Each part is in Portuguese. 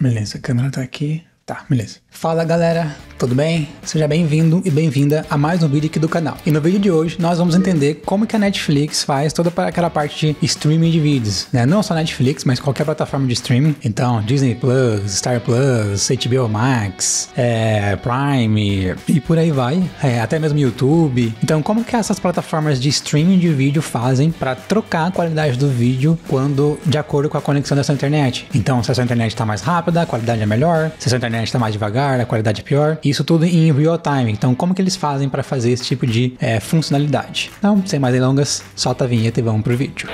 Beleza, a câmera está aqui. Tá, beleza. Fala galera, tudo bem? Seja bem-vindo e bem-vinda a mais um vídeo aqui do canal. E no vídeo de hoje nós vamos entender como que a Netflix faz toda aquela parte de streaming de vídeos, né? Não só Netflix, mas qualquer plataforma de streaming. Então, Disney Plus, Star Plus, HBO Max, é, Prime e por aí vai, é, até mesmo YouTube. Então, como que essas plataformas de streaming de vídeo fazem para trocar a qualidade do vídeo quando de acordo com a conexão da sua internet? Então, se a sua internet está mais rápida, a qualidade é melhor. Se a sua internet internet está mais devagar, a qualidade é pior. Isso tudo em real time. Então, como que eles fazem para fazer esse tipo de é, funcionalidade? Então, sem mais delongas, solta a vinheta e vamos pro vídeo.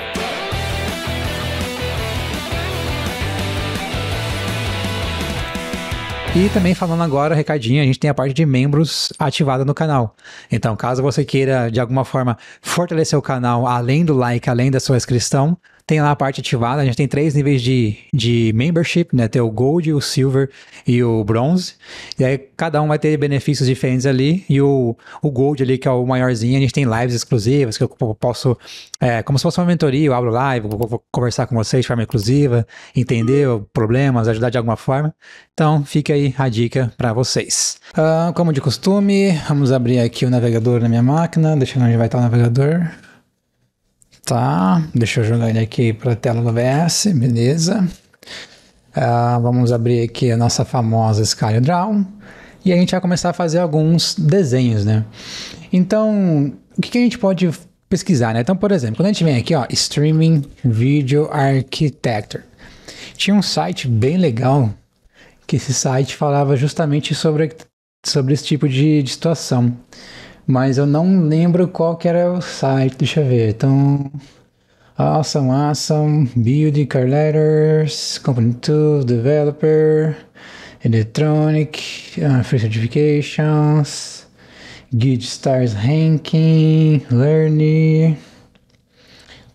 E também falando agora, recadinho, a gente tem a parte de membros ativada no canal. Então, caso você queira de alguma forma fortalecer o canal além do like, além da sua inscrição, tem lá a parte ativada. A gente tem três níveis de, de membership, né? Tem o Gold, o Silver e o Bronze. E aí cada um vai ter benefícios diferentes ali. E o, o Gold ali, que é o maiorzinho, a gente tem lives exclusivas, que eu posso, é, como se fosse uma mentoria, eu abro live, vou, vou conversar com vocês de forma inclusiva, entender problemas, ajudar de alguma forma. Então fica aí a dica para vocês. Uh, como de costume, vamos abrir aqui o navegador na minha máquina, deixa eu ver onde vai estar o navegador. Tá, deixa eu jogar ele aqui para a tela do VS, beleza. Uh, vamos abrir aqui a nossa famosa Scala Draw e a gente vai começar a fazer alguns desenhos, né? Então, o que, que a gente pode pesquisar, né? Então, por exemplo, quando a gente vem aqui, ó, Streaming Video Architecture. Tinha um site bem legal que esse site falava justamente sobre, sobre esse tipo de, de situação. Mas eu não lembro qual que era o site, deixa eu ver. Então, Awesome, Awesome, Build, Car Letters, Company Tools, Developer, Electronic, uh, Free Certifications, Guide Stars Ranking, Learning,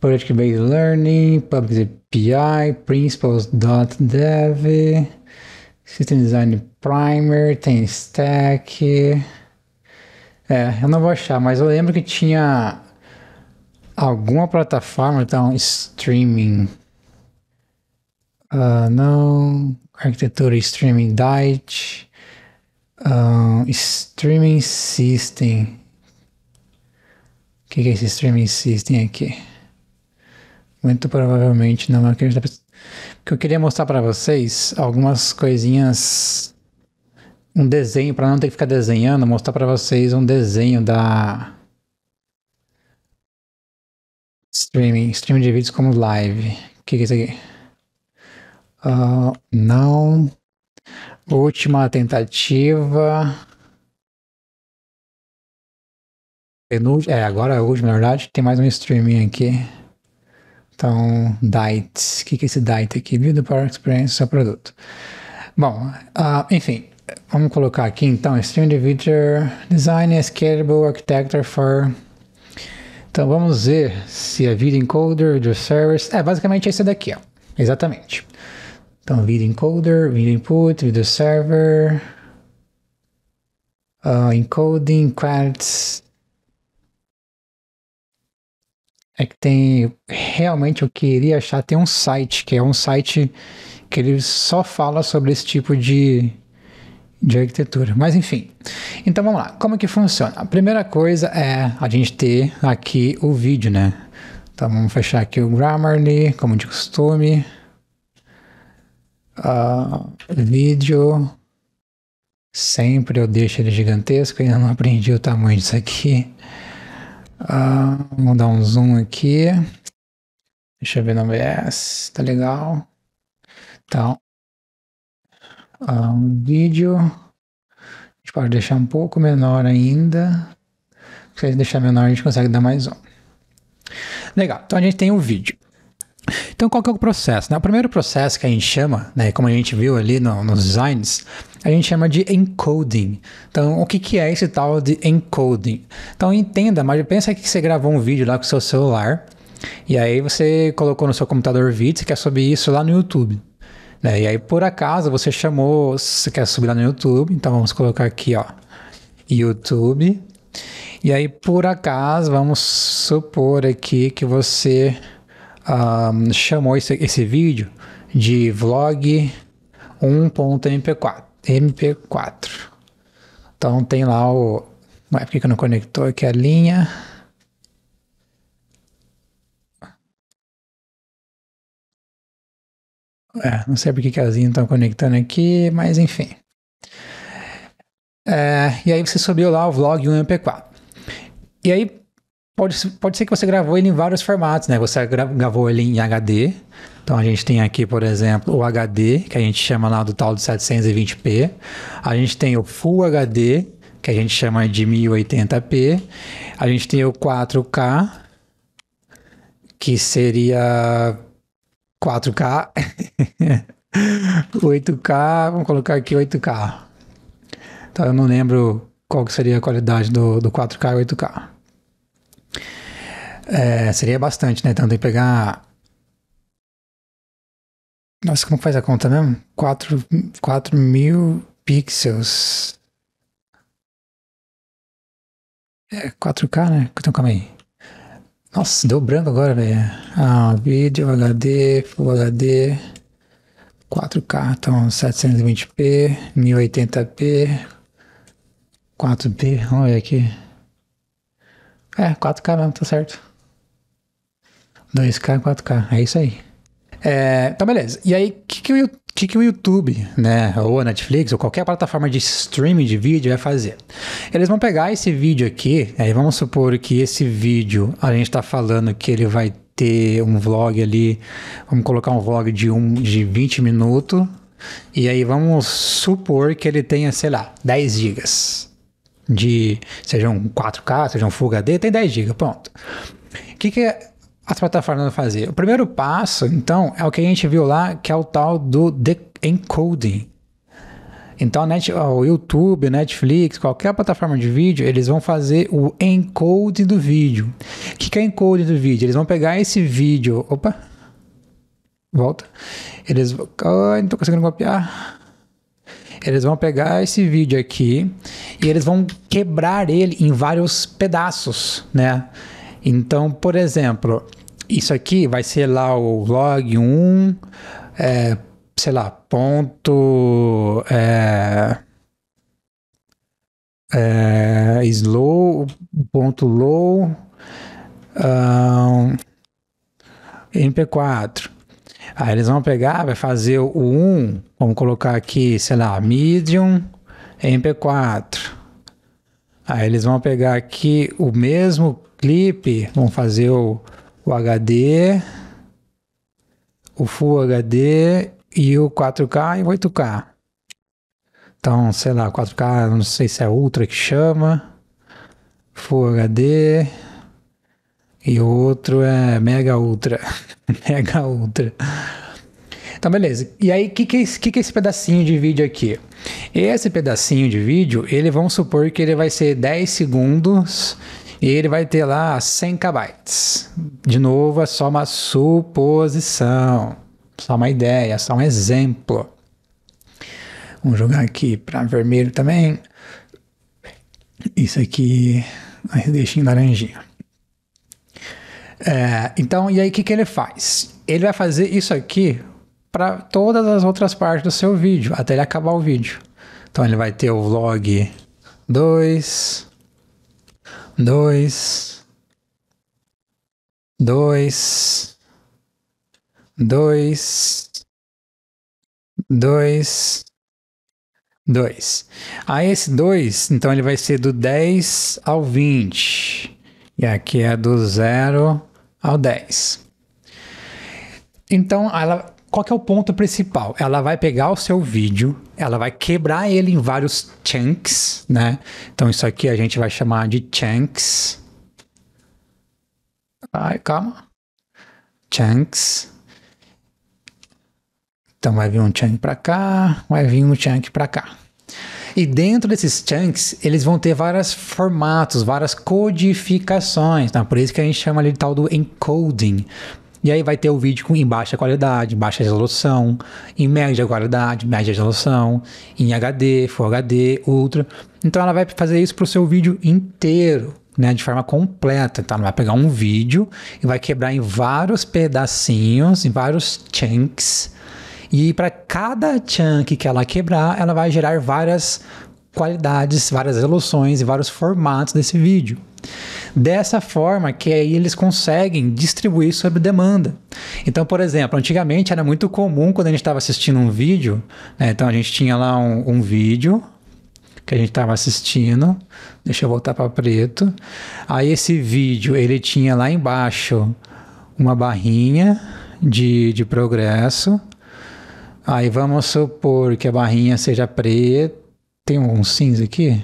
Project Based Learning, Public API, Principles.dev, System Design Primer, tem Stack, é, eu não vou achar, mas eu lembro que tinha alguma plataforma, então, streaming. Uh, não. Arquitetura Streaming Diet. Uh, ah, streaming System. O que, que é esse Streaming System aqui? Muito provavelmente não é o que a gente tá Porque eu queria mostrar para vocês algumas coisinhas um desenho para não ter que ficar desenhando, mostrar para vocês um desenho da streaming, streaming de vídeos como live. O que, que é isso aqui? Uh, não. Última tentativa. É, agora é na verdade. Tem mais um streaming aqui. Então, Diet. O que, que é esse Diet aqui? Vídeo para Experience, seu produto. Bom, uh, enfim. Vamos colocar aqui então Stream Individual Design Scalable Architecture for. Então vamos ver se é Video Encoder, Video Service. É basicamente esse daqui, ó. Exatamente. Então, Video Encoder, Video Input, Video Server, uh, Encoding, Credits. É que tem. Realmente eu queria achar. Tem um site que é um site que ele só fala sobre esse tipo de de arquitetura. Mas enfim. Então vamos lá. Como que funciona? A primeira coisa é a gente ter aqui o vídeo, né? Então vamos fechar aqui o Grammarly, como de costume. Uh, vídeo. Sempre eu deixo ele gigantesco, ainda não aprendi o tamanho disso aqui. Uh, vamos dar um zoom aqui. Deixa eu ver no OBS, tá legal. Então, ah, um vídeo. A gente pode deixar um pouco menor ainda. Se a gente deixar menor, a gente consegue dar mais um. Legal, então a gente tem o um vídeo. Então, qual que é o processo? Né? O primeiro processo que a gente chama, né, como a gente viu ali no, nos designs, a gente chama de encoding. Então, o que, que é esse tal de encoding? Então, entenda, mas pensa que você gravou um vídeo lá com o seu celular, e aí você colocou no seu computador vídeo, você quer subir isso lá no YouTube. Né? E aí, por acaso, você chamou, você quer subir lá no YouTube, então vamos colocar aqui, ó, YouTube. E aí, por acaso, vamos supor aqui que você um, chamou esse, esse vídeo de vlog 1.mp4. MP4. Então tem lá o. Ué, por que, que não conectou aqui é a linha? É, não sei porque que elas estão conectando aqui, mas enfim. É, e aí você subiu lá o vlog 1MP4. E aí pode, pode ser que você gravou ele em vários formatos, né? Você gravou ele em HD. Então a gente tem aqui, por exemplo, o HD, que a gente chama lá do tal de 720p. A gente tem o Full HD, que a gente chama de 1080p. A gente tem o 4K, que seria 4K. 8K, vamos colocar aqui 8K. Então eu não lembro qual que seria a qualidade do, do 4K e 8K. É, seria bastante, né? Então tem que pegar. Nossa, como faz a conta mesmo? 4, 4 mil pixels. É 4K, né? Então calma aí. Nossa, deu branco agora, velho. Ah, vídeo, HD, Full HD, 4K, então 720p, 1080p, 4P, vamos ver aqui. É, 4K mesmo, tá certo. 2K, 4K, é isso aí. É, então, beleza. E aí, o que, que, que, que o YouTube, né, ou a Netflix, ou qualquer plataforma de streaming de vídeo vai fazer? Eles vão pegar esse vídeo aqui, aí né, vamos supor que esse vídeo, a gente está falando que ele vai ter um vlog ali, vamos colocar um vlog de, um, de 20 minutos, e aí vamos supor que ele tenha, sei lá, 10 gigas. De, sejam um 4K, sejam um Full HD, tem 10 gigas, pronto. O que, que é as plataformas tá fazer? O primeiro passo, então, é o que a gente viu lá, que é o tal do encoding. Então, net, o YouTube, Netflix, qualquer plataforma de vídeo, eles vão fazer o encode do vídeo. O que, que é encode do vídeo? Eles vão pegar esse vídeo. Opa! Volta. Eles. Ai, não tô conseguindo copiar. Eles vão pegar esse vídeo aqui e eles vão quebrar ele em vários pedaços, né? Então, por exemplo, isso aqui vai ser lá o log 1, é, sei lá, ponto. É, é, slow, ponto low, um, mp4. Aí eles vão pegar, vai fazer o 1, vamos colocar aqui, sei lá, medium, mp4. Aí eles vão pegar aqui o mesmo clipe, vão fazer o o HD, o Full HD e o 4K e o 8K. Então, sei lá, 4K, não sei se é Ultra que chama, Full HD e o outro é Mega Ultra. Mega Ultra. Então, beleza. E aí, o que, que, é esse, que, que é esse pedacinho de vídeo aqui? Esse pedacinho de vídeo, ele vamos supor que ele vai ser 10 segundos e ele vai ter lá 100 KB. De novo, é só uma suposição, só uma ideia, só um exemplo. Vamos jogar aqui para vermelho também. Isso aqui deixa em laranjinha. É, então, e aí o que, que ele faz? Ele vai fazer isso aqui para todas as outras partes do seu vídeo, até ele acabar o vídeo. Então ele vai ter o vlog 2, dois, dois, dois, dois, dois. Aí esse dois, então ele vai ser do 10 ao 20. E aqui é do 0 ao 10. Então, ela, qual que é o ponto principal? Ela vai pegar o seu vídeo ela vai quebrar ele em vários chunks, né? Então isso aqui a gente vai chamar de chunks. Ai, calma. Chunks. Então vai vir um chunk para cá, vai vir um chunk para cá. E dentro desses chunks, eles vão ter vários formatos, várias codificações. Tá? Por isso que a gente chama ali de tal do encoding. E aí vai ter o vídeo com, em baixa qualidade, baixa resolução, em média qualidade, média resolução, em HD, Full HD, Ultra. Então ela vai fazer isso para o seu vídeo inteiro. Né, de forma completa, Então Ela vai pegar um vídeo e vai quebrar em vários pedacinhos, em vários chunks, e para cada chunk que ela quebrar, ela vai gerar várias qualidades, várias resoluções e vários formatos desse vídeo. Dessa forma que aí eles conseguem distribuir sobre demanda. Então, por exemplo, antigamente era muito comum quando a gente estava assistindo um vídeo, né? então a gente tinha lá um, um vídeo que a gente estava assistindo, deixa eu voltar para preto. Aí esse vídeo ele tinha lá embaixo uma barrinha de, de progresso. Aí vamos supor que a barrinha seja preta. Tem um cinza aqui?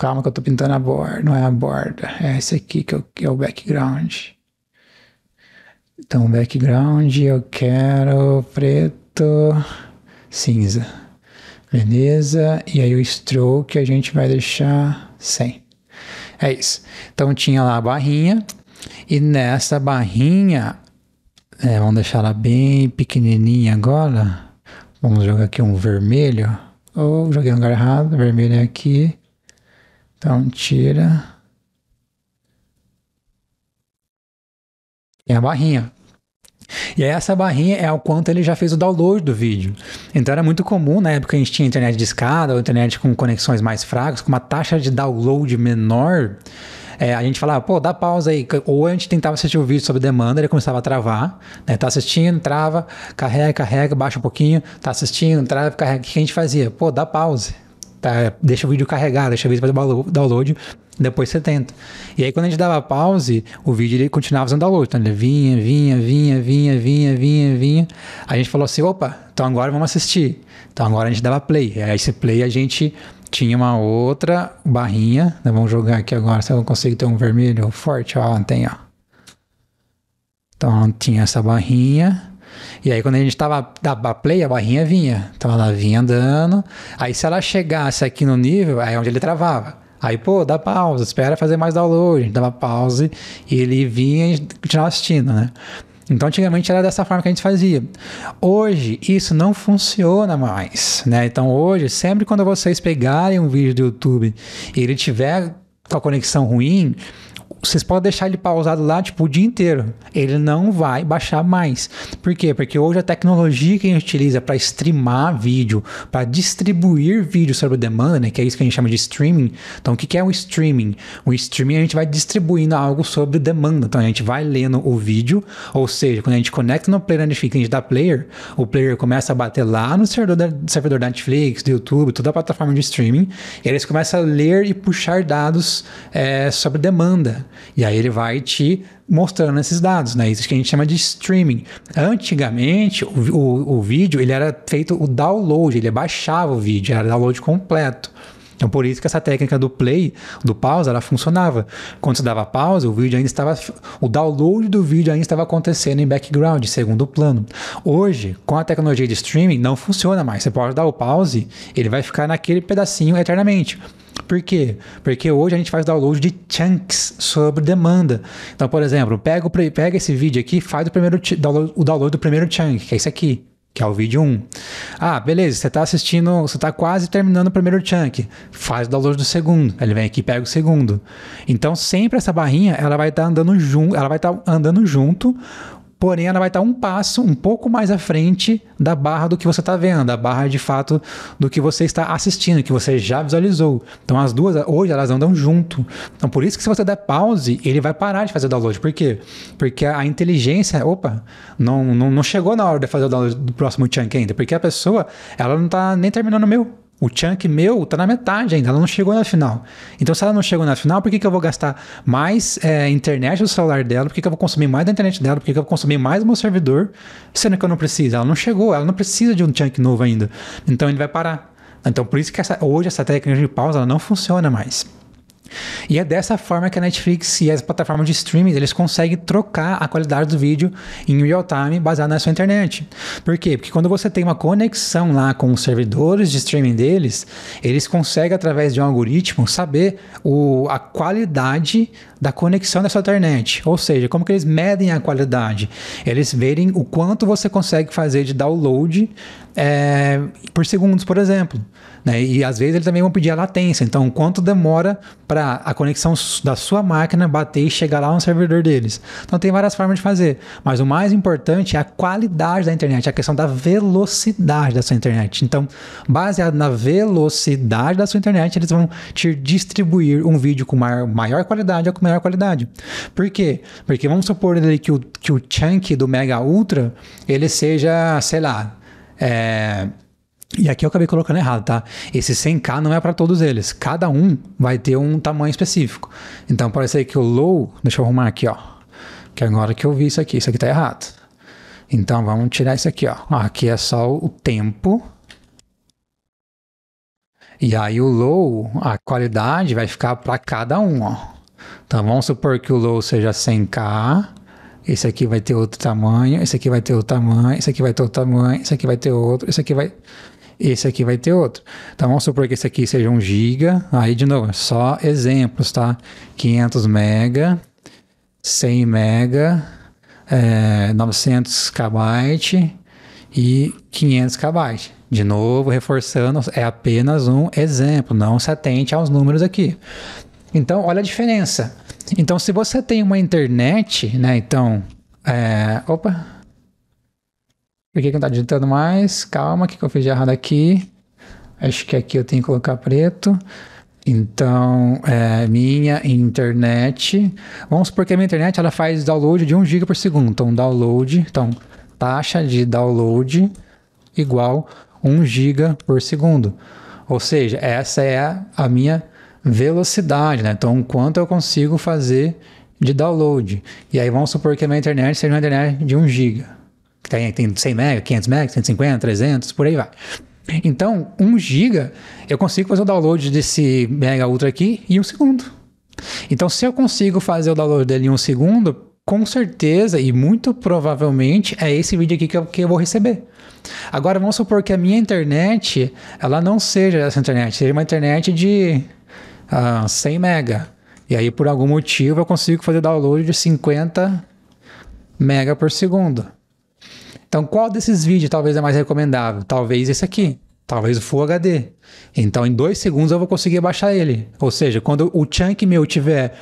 Calma que eu tô pintando a borda, não é a borda. É esse aqui que, eu, que é o background. Então, background eu quero preto, cinza. Beleza? E aí o stroke a gente vai deixar sem. É isso. Então tinha lá a barrinha. E nessa barrinha, é, vamos deixar ela bem pequenininha agora. Vamos jogar aqui um vermelho. Ou oh, joguei um lugar errado, vermelho é aqui. Então, tira. Tem é a barrinha. E essa barrinha é o quanto ele já fez o download do vídeo. Então era muito comum na época a gente tinha internet de escada ou internet com conexões mais fracas, com uma taxa de download menor. É, a gente falava, pô, dá pausa aí. Ou a gente tentava assistir o vídeo sob demanda, ele começava a travar, né? Tá assistindo, trava, carrega, carrega, baixa um pouquinho, tá assistindo, trava, carrega. O que a gente fazia? Pô, dá pausa tá, deixa o vídeo carregar, deixa o vídeo fazer download, depois você tenta. E aí quando a gente dava pause, o vídeo ele continuava fazendo download, então ele vinha, vinha, vinha, vinha, vinha, vinha, vinha. A gente falou assim, opa, então agora vamos assistir. Então agora a gente dava play. Aí esse play a gente tinha uma outra barrinha, né? vamos jogar aqui agora, se eu consigo ter um vermelho forte, ó, tem, ó. Então tinha essa barrinha, e aí quando a gente tava da play, a barrinha vinha. Então ela vinha andando. Aí se ela chegasse aqui no nível, aí é onde ele travava. Aí, pô, dá pausa, espera fazer mais download. A gente dava pause e ele vinha e continuava assistindo, né? Então, antigamente era dessa forma que a gente fazia. Hoje, isso não funciona mais, né? Então, hoje, sempre quando vocês pegarem um vídeo do YouTube e ele tiver com a conexão ruim, vocês podem deixar ele pausado lá, tipo, o dia inteiro. Ele não vai baixar mais. Por quê? Porque hoje a tecnologia que a gente utiliza para streamar vídeo, para distribuir vídeo sobre demanda, né, que é isso que a gente chama de streaming. Então, o que é um streaming? O streaming a gente vai distribuindo algo sobre demanda. Então, a gente vai lendo o vídeo, ou seja, quando a gente conecta no player Netflix, a gente dá player, o player começa a bater lá no servidor da, servidor da Netflix, do YouTube, toda a plataforma de streaming, eles começam a ler e puxar dados é, sobre demanda. E aí ele vai te mostrando esses dados, né? Isso que a gente chama de streaming. Antigamente, o, o, o vídeo ele era feito o download, ele baixava o vídeo, era download completo. Então, por isso que essa técnica do play, do pause, ela funcionava. Quando você dava pausa, o vídeo ainda estava. O download do vídeo ainda estava acontecendo em background, segundo plano. Hoje, com a tecnologia de streaming, não funciona mais. Você pode dar o pause, ele vai ficar naquele pedacinho eternamente. Por quê? Porque hoje a gente faz download de chunks sobre demanda. Então, por exemplo, pega, o, pega esse vídeo aqui, faz o, primeiro, download, o download do primeiro chunk, que é esse aqui que é o vídeo 1. Ah, beleza, você está assistindo, você está quase terminando o primeiro chunk. Faz o download do segundo. Ele vem aqui e pega o segundo. Então, sempre essa barrinha, ela vai tá estar tá andando junto, ela vai estar tá andando junto porém ela vai estar um passo, um pouco mais à frente da barra do que você está vendo, a barra de fato do que você está assistindo, que você já visualizou. Então as duas, hoje elas andam junto. Então por isso que se você der pause, ele vai parar de fazer o download. Por quê? Porque a inteligência, opa, não, não, não chegou na hora de fazer o download do próximo chunk ainda, porque a pessoa, ela não está nem terminando o meu. O chunk meu está na metade ainda, ela não chegou na final. Então, se ela não chegou na final, por que, que eu vou gastar mais é, internet do celular dela? Por que, que eu vou consumir mais da internet dela? Por que, que eu vou consumir mais do meu servidor? Sendo que eu não preciso. Ela não chegou, ela não precisa de um chunk novo ainda. Então, ele vai parar. Então, por isso que essa, hoje essa técnica de pausa ela não funciona mais. E é dessa forma que a Netflix e as plataformas de streaming eles conseguem trocar a qualidade do vídeo em real time baseado na sua internet. Por quê? Porque quando você tem uma conexão lá com os servidores de streaming deles, eles conseguem através de um algoritmo saber o, a qualidade da conexão da sua internet. Ou seja, como que eles medem a qualidade? Eles verem o quanto você consegue fazer de download é, por segundos, por exemplo. Né? E às vezes eles também vão pedir a latência. Então, quanto demora para a conexão da sua máquina bater e chegar lá no servidor deles? Então, tem várias formas de fazer. Mas o mais importante é a qualidade da internet, a questão da velocidade da sua internet. Então, baseado na velocidade da sua internet, eles vão te distribuir um vídeo com maior, maior qualidade ou com melhor qualidade. Por quê? Porque vamos supor que o, que o chunk do Mega Ultra ele seja, sei lá, é, e aqui eu acabei colocando errado, tá? Esse 100K não é para todos eles. Cada um vai ter um tamanho específico. Então pode ser que o low, deixa eu arrumar aqui, ó. Que agora que eu vi isso aqui, isso aqui tá errado. Então vamos tirar isso aqui, ó. Aqui é só o tempo. E aí o low, a qualidade vai ficar para cada um, ó. Então vamos supor que o low seja 100K esse aqui vai ter outro tamanho, esse aqui vai ter outro tamanho, esse aqui vai ter outro tamanho, esse aqui vai ter outro, esse aqui vai esse aqui vai ter outro. Então vamos supor que esse aqui seja 1 giga, aí de novo, só exemplos, tá? 500 mega, 100 mega, é, 900 kb e 500 kb. De novo, reforçando, é apenas um exemplo, não se atente aos números aqui. Então, olha a diferença. Então, se você tem uma internet, né? Então, é, opa, por que, que não tá digitando mais? Calma, o que, que eu fiz de errado aqui? Acho que aqui eu tenho que colocar preto. Então, é, minha internet. Vamos supor que a minha internet ela faz download de 1 GB por segundo. Então, download. Então, taxa de download igual 1 GB por segundo. Ou seja, essa é a minha velocidade, né? Então, quanto eu consigo fazer de download. E aí, vamos supor que a minha internet seja uma internet de 1 GB tem, tem 100 MB, 500 MB, 150, 300, por aí vai. Então, 1 GB, eu consigo fazer o download desse Mega Ultra aqui em um segundo. Então, se eu consigo fazer o download dele em um segundo, com certeza e muito provavelmente é esse vídeo aqui que eu, que eu vou receber. Agora, vamos supor que a minha internet, ela não seja essa internet, seja uma internet de uh, ah, 100 mega. E aí, por algum motivo, eu consigo fazer download de 50 mega por segundo. Então, qual desses vídeos talvez é mais recomendável? Talvez esse aqui. Talvez o Full HD. Então, em dois segundos eu vou conseguir baixar ele. Ou seja, quando o chunk meu tiver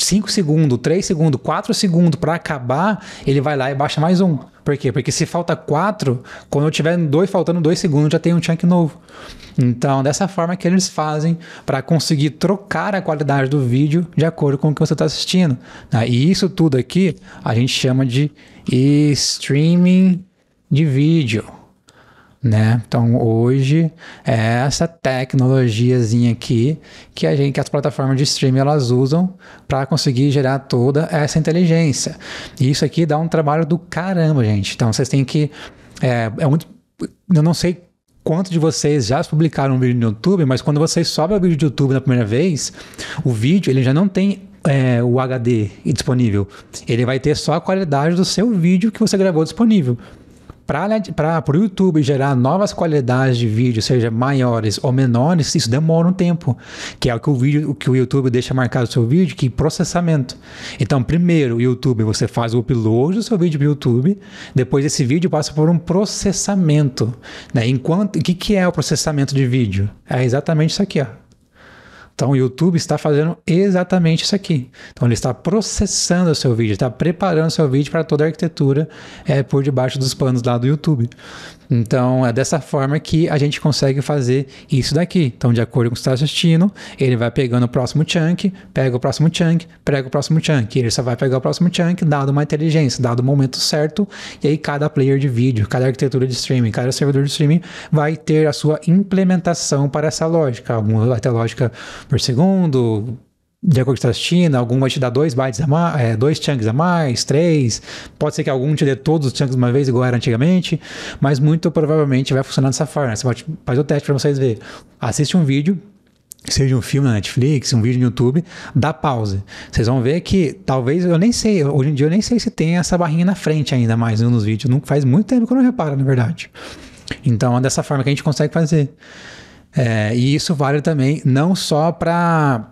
5 segundos, 3 segundos, 4 segundos para acabar, ele vai lá e baixa mais um. Por quê? Porque se falta 4, quando eu tiver dois, faltando 2 segundos, já tem um chunk novo. Então, dessa forma que eles fazem para conseguir trocar a qualidade do vídeo de acordo com o que você está assistindo. Né? E isso tudo aqui a gente chama de streaming de vídeo né? Então hoje é essa tecnologiazinha aqui que a gente, que as plataformas de streaming elas usam para conseguir gerar toda essa inteligência. E isso aqui dá um trabalho do caramba, gente. Então vocês têm que é, é muito, eu não sei quanto de vocês já publicaram um vídeo no YouTube, mas quando vocês sobem o vídeo do YouTube na primeira vez, o vídeo ele já não tem é, o HD disponível. Ele vai ter só a qualidade do seu vídeo que você gravou disponível para né, o YouTube gerar novas qualidades de vídeo, seja maiores ou menores, isso demora um tempo, que é o que o vídeo, o que o YouTube deixa marcado no seu vídeo, que processamento. Então, primeiro, o YouTube, você faz o upload do seu vídeo para o YouTube, depois esse vídeo passa por um processamento, né? Enquanto, o que, que é o processamento de vídeo? É exatamente isso aqui, ó. Então o YouTube está fazendo exatamente isso aqui. Então ele está processando o seu vídeo, está preparando o seu vídeo para toda a arquitetura é, por debaixo dos panos lá do YouTube. Então é dessa forma que a gente consegue fazer isso daqui. Então, de acordo com o que está assistindo, ele vai pegando o próximo chunk, pega o próximo chunk, pega o próximo chunk. Ele só vai pegar o próximo chunk dado uma inteligência, dado o momento certo. E aí, cada player de vídeo, cada arquitetura de streaming, cada servidor de streaming vai ter a sua implementação para essa lógica. Alguma até lógica por segundo, de acordo com o que está assistindo, algum vai te dar dois bytes a mais, é, dois chunks a mais, três. Pode ser que algum te dê todos os chunks de uma vez, igual era antigamente, mas muito provavelmente vai funcionar dessa forma. Né? Você pode fazer o teste para vocês verem. Assiste um vídeo, seja um filme na Netflix, um vídeo no YouTube, dá pausa. Vocês vão ver que talvez eu nem sei, hoje em dia eu nem sei se tem essa barrinha na frente ainda mais né, nos vídeos. Não faz muito tempo que eu não reparo, na verdade. Então é dessa forma que a gente consegue fazer. É, e isso vale também não só para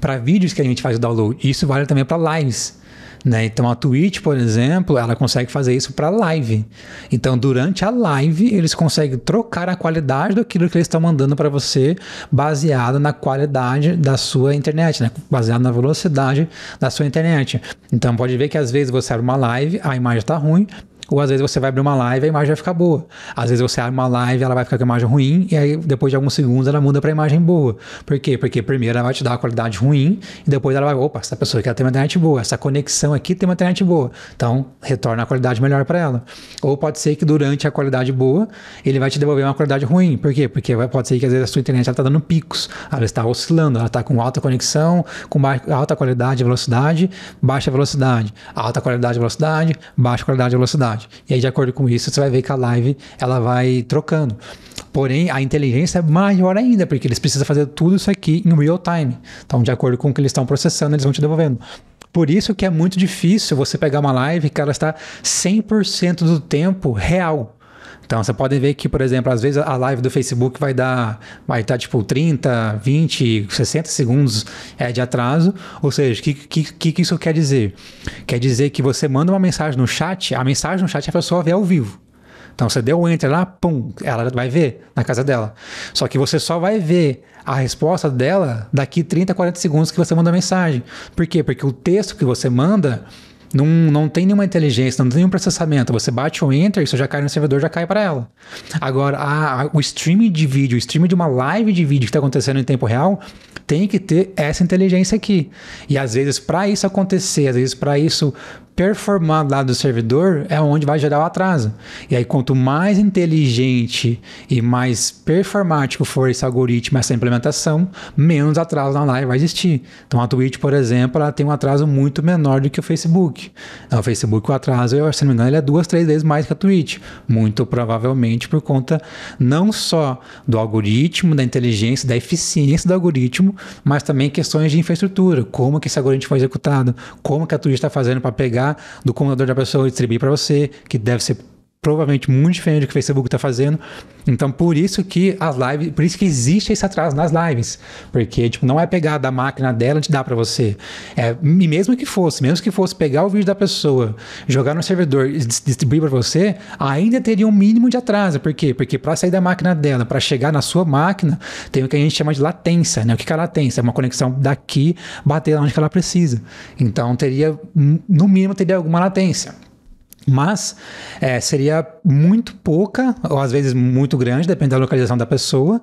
para vídeos que a gente faz o download. Isso vale também para lives. Né? Então a Twitch, por exemplo, ela consegue fazer isso para live. Então durante a live eles conseguem trocar a qualidade daquilo que eles estão mandando para você, baseado na qualidade da sua internet, né? baseado na velocidade da sua internet. Então pode ver que às vezes você abre uma live, a imagem está ruim, ou às vezes você vai abrir uma live e a imagem vai ficar boa. Às vezes você abre uma live ela vai ficar com a imagem ruim, e aí depois de alguns segundos ela muda para imagem boa. Por quê? Porque primeiro ela vai te dar a qualidade ruim, e depois ela vai, opa, essa pessoa aqui tem uma internet boa, essa conexão aqui tem uma internet boa. Então, retorna a qualidade melhor para ela. Ou pode ser que durante a qualidade boa, ele vai te devolver uma qualidade ruim. Por quê? Porque pode ser que às vezes a sua internet está dando picos, ela está oscilando, ela está com alta conexão, com alta qualidade e velocidade, baixa velocidade, alta qualidade e velocidade, baixa qualidade e velocidade. E aí, de acordo com isso, você vai ver que a live ela vai trocando. Porém, a inteligência é maior ainda, porque eles precisam fazer tudo isso aqui em real time. Então, de acordo com o que eles estão processando, eles vão te devolvendo. Por isso que é muito difícil você pegar uma live que ela está 100% do tempo real. Então você pode ver que, por exemplo, às vezes a live do Facebook vai dar, vai estar tipo 30, 20, 60 segundos é, de atraso. Ou seja, o que, que, que isso quer dizer? Quer dizer que você manda uma mensagem no chat, a mensagem no chat a pessoa vê ao vivo. Então você deu o enter lá, pum, ela vai ver na casa dela. Só que você só vai ver a resposta dela daqui 30, 40 segundos que você manda a mensagem. Por quê? Porque o texto que você manda não, não tem nenhuma inteligência, não tem nenhum processamento. Você bate o enter, isso já cai no servidor, já cai para ela. Agora, a, a, o streaming de vídeo, o streaming de uma live de vídeo que está acontecendo em tempo real, tem que ter essa inteligência aqui. E às vezes, para isso acontecer, às vezes, para isso performar lá do servidor é onde vai gerar o atraso. E aí, quanto mais inteligente e mais performático for esse algoritmo, essa implementação, menos atraso na live vai existir. Então, a Twitch, por exemplo, ela tem um atraso muito menor do que o Facebook. o Facebook, o atraso, eu, se não me engano, ele é duas, três vezes mais que a Twitch. Muito provavelmente por conta não só do algoritmo, da inteligência, da eficiência do algoritmo, mas também questões de infraestrutura. Como que esse algoritmo foi executado, como que a Twitch está fazendo para pegar do computador da pessoa distribuir para você, que deve ser provavelmente muito diferente do que o Facebook está fazendo. Então, por isso que as lives, por isso que existe esse atraso nas lives, porque tipo não é pegar da máquina dela e dar para você. É, e mesmo que fosse, mesmo que fosse pegar o vídeo da pessoa, jogar no servidor e distribuir para você, ainda teria um mínimo de atraso. Por quê? Porque para sair da máquina dela, para chegar na sua máquina, tem o que a gente chama de latência, né? O que é latência? É uma conexão daqui bater lá onde ela precisa. Então, teria no mínimo teria alguma latência mas é, seria muito pouca, ou às vezes muito grande, depende da localização da pessoa,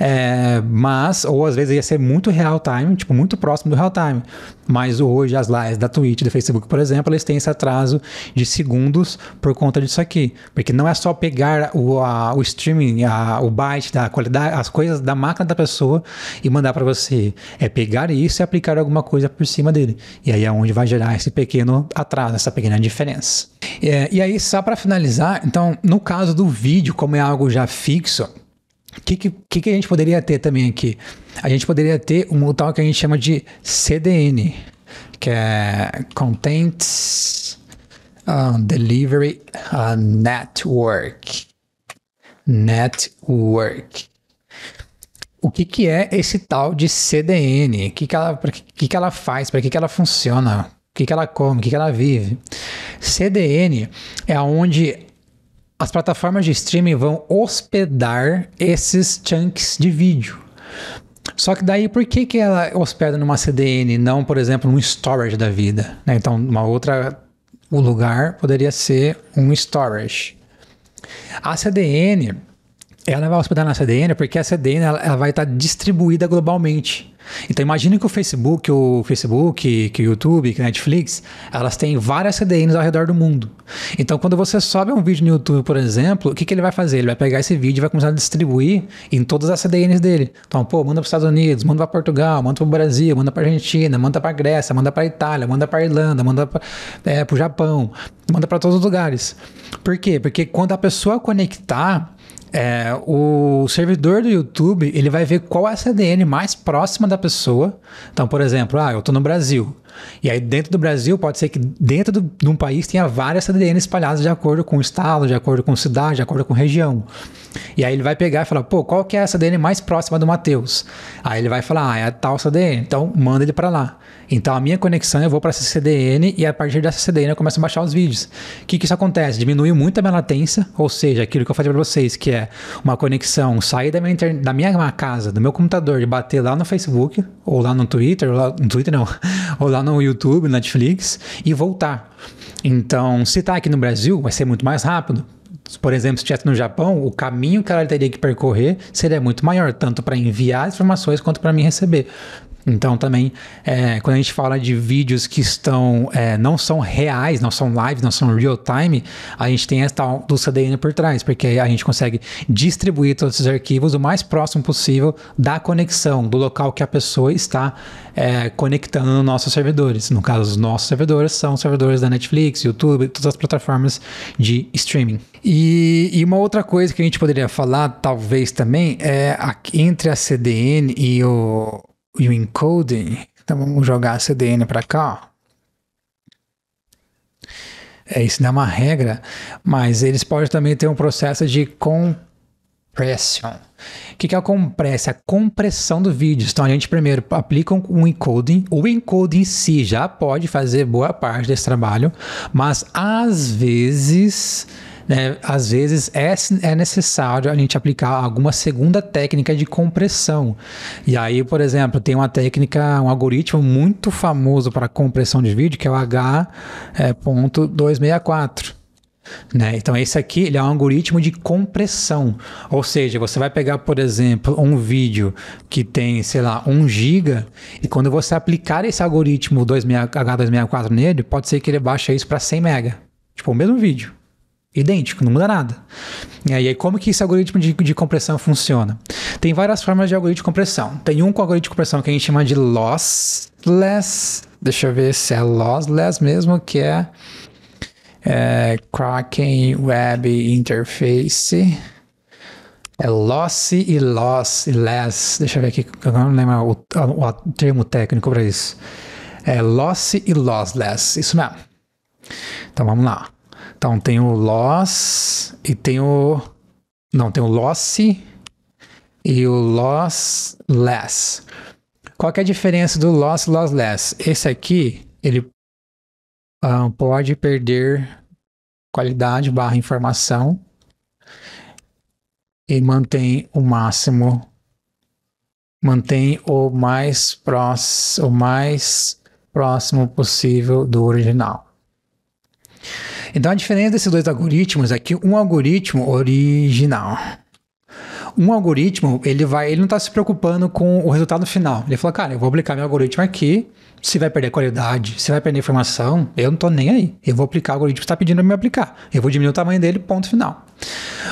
é, mas, ou às vezes ia ser muito real time, tipo, muito próximo do real time. Mas hoje as lives da Twitch, do Facebook, por exemplo, eles têm esse atraso de segundos por conta disso aqui. Porque não é só pegar o, a, o streaming, a, o byte da qualidade, as coisas da máquina da pessoa e mandar para você. É pegar isso e aplicar alguma coisa por cima dele. E aí é onde vai gerar esse pequeno atraso, essa pequena diferença. É, e aí, só para finalizar, então, no caso do vídeo, como é algo já fixo, o que, que, que a gente poderia ter também aqui? A gente poderia ter um tal que a gente chama de CDN, que é Contents um, ah, Delivery uh, Network. Network. O que, que é esse tal de CDN? O que, que, ela, que, que ela faz? Para que, que ela funciona? O que, que ela come? O que, que ela vive? CDN é onde as plataformas de streaming vão hospedar esses chunks de vídeo. Só que daí por que, que ela hospeda numa CDN, não, por exemplo, num storage da vida? Né? Então, uma outra. O lugar poderia ser um storage. A CDN, ela vai hospedar na CDN porque a CDN ela, ela vai estar distribuída globalmente. Então imagine que o Facebook, o Facebook, que o YouTube, que Netflix, elas têm várias CDNs ao redor do mundo. Então quando você sobe um vídeo no YouTube, por exemplo, o que, que ele vai fazer? Ele vai pegar esse vídeo e vai começar a distribuir em todas as CDNs dele. Então, pô, manda para os Estados Unidos, manda para Portugal, manda para o Brasil, manda para Argentina, manda para Grécia, manda para Itália, manda para Irlanda, manda para é, o Japão, manda para todos os lugares. Por quê? Porque quando a pessoa conectar é, o servidor do YouTube ele vai ver qual é a CDN mais próxima da pessoa. Então, por exemplo, ah, eu estou no Brasil. E aí, dentro do Brasil, pode ser que dentro do, de um país tenha várias CDN espalhadas de acordo com o estado, de acordo com cidade, de acordo com região. E aí ele vai pegar e falar, pô, qual que é a CDN mais próxima do Matheus? Aí ele vai falar, ah, é a tal CDN, então manda ele para lá. Então a minha conexão, eu vou para essa CDN e a partir dessa CDN eu começo a baixar os vídeos. O que, que isso acontece? Diminui muito a minha latência, ou seja, aquilo que eu falei para vocês, que é uma conexão sair da minha, da minha casa, do meu computador e bater lá no Facebook, ou lá no Twitter, ou lá no Twitter não, ou lá no YouTube, Netflix e voltar. Então, se está aqui no Brasil, vai ser muito mais rápido. Por exemplo, se estivesse no Japão, o caminho que ela teria que percorrer seria muito maior, tanto para enviar as informações quanto para me receber. Então também, é, quando a gente fala de vídeos que estão é, não são reais, não são live, não são real time, a gente tem essa tal do CDN por trás, porque a gente consegue distribuir todos esses arquivos o mais próximo possível da conexão, do local que a pessoa está é, conectando nossos servidores. No caso, os nossos servidores são servidores da Netflix, YouTube, todas as plataformas de streaming. E, e uma outra coisa que a gente poderia falar, talvez também, é a, entre a CDN e o e o encoding. Então vamos jogar CDN para cá. Ó. É, isso dá uma regra, mas eles podem também ter um processo de compression. O que é a compressa? É a compressão do vídeo. Então a gente primeiro aplica um encoding. O encoding em si já pode fazer boa parte desse trabalho, mas às vezes né, às vezes é, é necessário a gente aplicar alguma segunda técnica de compressão. E aí, por exemplo, tem uma técnica, um algoritmo muito famoso para compressão de vídeo que é o H.264. É, né? Então, esse aqui ele é um algoritmo de compressão. Ou seja, você vai pegar, por exemplo, um vídeo que tem, sei lá, 1 GB, e quando você aplicar esse algoritmo 26, H264 nele, pode ser que ele baixe isso para 100 MB. Tipo, o mesmo vídeo idêntico, não muda nada. E aí, como que esse algoritmo de, de, compressão funciona? Tem várias formas de algoritmo de compressão. Tem um com algoritmo de compressão que a gente chama de lossless. Deixa eu ver se é lossless mesmo, que é, é Kraken Web Interface. É lossy e loss e less. Deixa eu ver aqui, eu não lembro o, o, o termo técnico para isso. É lossy e lossless, isso mesmo. Então vamos lá. Então tem o loss e tem o. Não, tem o lossy e o lossless. Qual é a diferença do loss lossless? Esse aqui, ele um, ah, pode perder qualidade barra informação e mantém o máximo, mantém o mais, próximo, o mais próximo possível do original. Então a diferença desses dois algoritmos é que um algoritmo original um algoritmo, ele vai, ele não está se preocupando com o resultado final. Ele fala, cara, eu vou aplicar meu algoritmo aqui, se vai perder qualidade, se vai perder informação, eu não estou nem aí. Eu vou aplicar o algoritmo que está pedindo para me aplicar. Eu vou diminuir o tamanho dele, ponto final.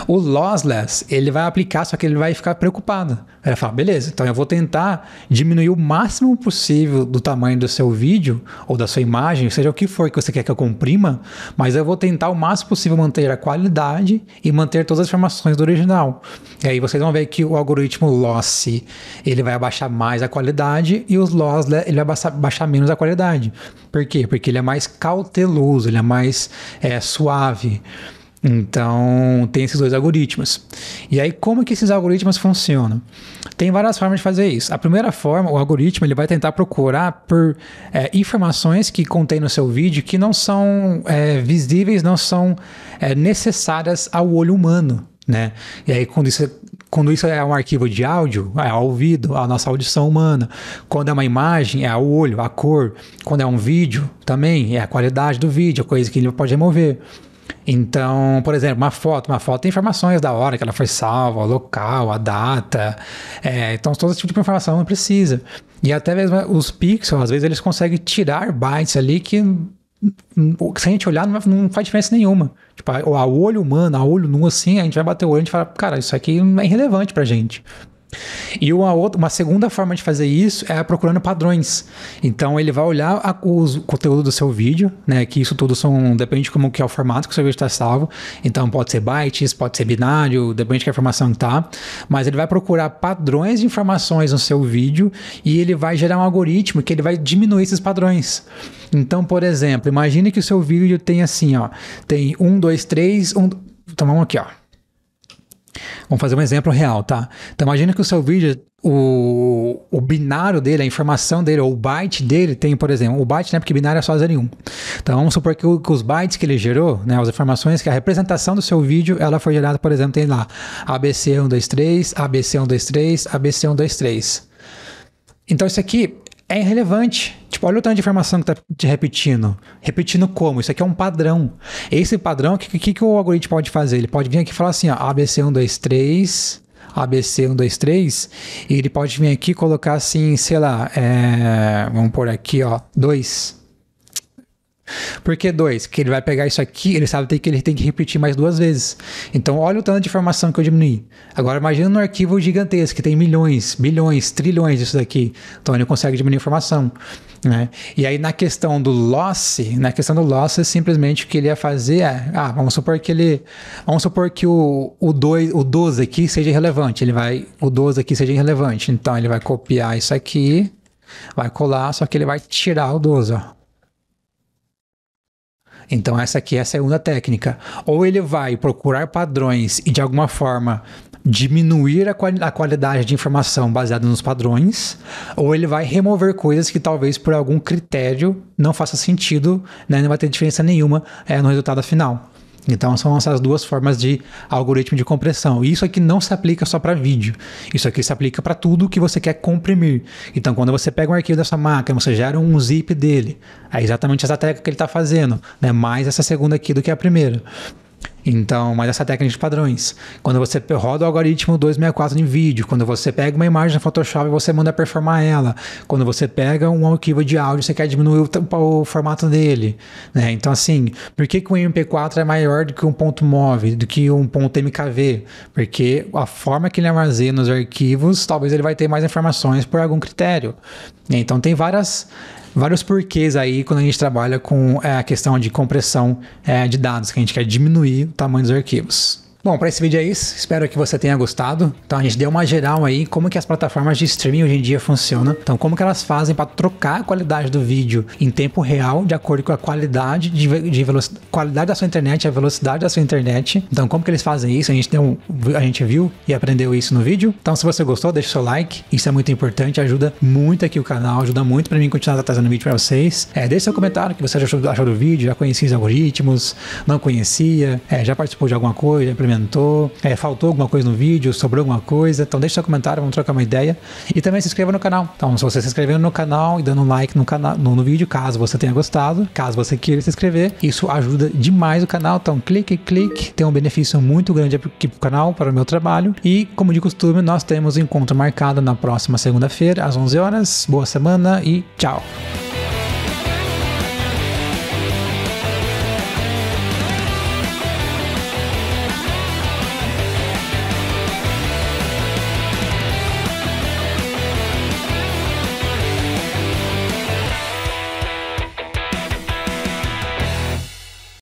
O lossless, ele vai aplicar, só que ele vai ficar preocupado. Ele vai falar, beleza, então eu vou tentar diminuir o máximo possível do tamanho do seu vídeo ou da sua imagem, seja o que for que você quer que eu comprima, mas eu vou tentar o máximo possível manter a qualidade e manter todas as informações do original. E aí você vocês vão ver que o algoritmo lossy ele vai abaixar mais a qualidade e os lossless né, ele vai baixar, baixar menos a qualidade. Por quê? Porque ele é mais cauteloso, ele é mais é, suave. Então, tem esses dois algoritmos. E aí, como que esses algoritmos funcionam? Tem várias formas de fazer isso. A primeira forma, o algoritmo ele vai tentar procurar por é, informações que contém no seu vídeo que não são é, visíveis, não são é, necessárias ao olho humano. Né? E aí, quando isso é quando isso é um arquivo de áudio, é ao ouvido, a nossa audição humana. Quando é uma imagem, é ao olho, a cor. Quando é um vídeo, também é a qualidade do vídeo, coisa que ele pode remover. Então, por exemplo, uma foto. Uma foto tem informações da hora que ela foi salva, o local, a data. É, então, todo esse tipo de informação precisa. E até mesmo os pixels, às vezes, eles conseguem tirar bytes ali que se a gente olhar, não, não faz diferença nenhuma. Tipo, a, a olho humano, a olho nu, assim, a gente vai bater o olho e a gente fala, cara, isso aqui não é irrelevante pra gente. E uma, outra, uma segunda forma de fazer isso é procurando padrões. Então ele vai olhar a, o conteúdo do seu vídeo, né? Que isso tudo são. Depende de como que é o formato que o seu vídeo está salvo. Então pode ser bytes, pode ser binário, depende de que informação está. Mas ele vai procurar padrões de informações no seu vídeo e ele vai gerar um algoritmo que ele vai diminuir esses padrões. Então, por exemplo, imagine que o seu vídeo tem assim, ó. Tem um, dois, três, um. Então vamos aqui, ó. Vamos fazer um exemplo real, tá? Então imagina que o seu vídeo, o, o binário dele, a informação dele, ou o byte dele tem, por exemplo, o byte, né? Porque binário é só 0 e 1. Um. Então vamos supor que, o, que, os bytes que ele gerou, né? As informações, que a representação do seu vídeo, ela foi gerada, por exemplo, tem lá ABC123, ABC123, ABC123. Então isso aqui é irrelevante Tipo, olha o tanto de informação que tá te repetindo. Repetindo como? Isso aqui é um padrão. Esse padrão, o que, que, que o algoritmo pode fazer? Ele pode vir aqui e falar assim, ó, ABC 123 ABC 123 e ele pode vir aqui e colocar assim, sei lá, é, vamos por aqui, ó, 2. Porque dois, que ele vai pegar isso aqui, ele sabe que ele tem que repetir mais duas vezes. Então olha o tanto de informação que eu diminui. Agora imagina um arquivo gigantesco que tem milhões, bilhões, trilhões disso daqui. Então ele consegue diminuir informação. Né? E aí na questão do loss, na questão do loss, é simplesmente o que ele ia fazer é, ah, vamos supor que ele, vamos supor que o, o, dois, o 12 aqui seja irrelevante, ele vai, o 12 aqui seja irrelevante, então ele vai copiar isso aqui, vai colar, só que ele vai tirar o 12, ó. Então essa aqui é a segunda técnica. Ou ele vai procurar padrões e de alguma forma diminuir a, quali a qualidade de informação baseada nos padrões, ou ele vai remover coisas que talvez por algum critério não faça sentido, né? não vai ter diferença nenhuma é, no resultado final. Então são essas duas formas de algoritmo de compressão. E isso aqui não se aplica só para vídeo. Isso aqui se aplica para tudo que você quer comprimir. Então quando você pega um arquivo dessa máquina, você gera um zip dele. É exatamente essa técnica que ele está fazendo, né? Mais essa segunda aqui do que a primeira. Então, mas essa técnica de padrões. Quando você roda o algoritmo 264 em vídeo, quando você pega uma imagem no Photoshop e você manda performar ela, quando você pega um arquivo de áudio, e você quer diminuir o, o formato dele, né? Então, assim, por que, que o MP4 é maior do que um ponto MOV, do que um ponto MKV? Porque a forma que ele armazena os arquivos, talvez ele vai ter mais informações por algum critério. Então, tem várias vários porquês aí quando a gente trabalha com é, a questão de compressão é, de dados, que a gente quer diminuir o tamanho dos arquivos. Bom, para esse vídeo é isso. Espero que você tenha gostado. Então a gente deu uma geral aí como que as plataformas de streaming hoje em dia funcionam. Então como que elas fazem para trocar a qualidade do vídeo em tempo real de acordo com a qualidade de, de qualidade da sua internet, a velocidade da sua internet. Então como que eles fazem isso? A gente deu, a gente viu e aprendeu isso no vídeo. Então se você gostou, deixa o seu like. Isso é muito importante, ajuda muito aqui o canal, ajuda muito para mim continuar trazendo vídeo para vocês. É, deixe seu comentário que você achou, achou do vídeo, já conhecia os algoritmos, não conhecia, é, já participou de alguma coisa, implementou comentou, é, faltou alguma coisa no vídeo, sobrou alguma coisa. Então deixa seu comentário, vamos trocar uma ideia. E também se inscreva no canal. Então, se você se inscrevendo no canal e dando um like no, canal, no, no vídeo, caso você tenha gostado, caso você queira se inscrever, isso ajuda demais o canal. Então, clique, clique, tem um benefício muito grande aqui pro canal, para o meu trabalho. E, como de costume, nós temos encontro marcado na próxima segunda-feira, às 11 horas. Boa semana e tchau!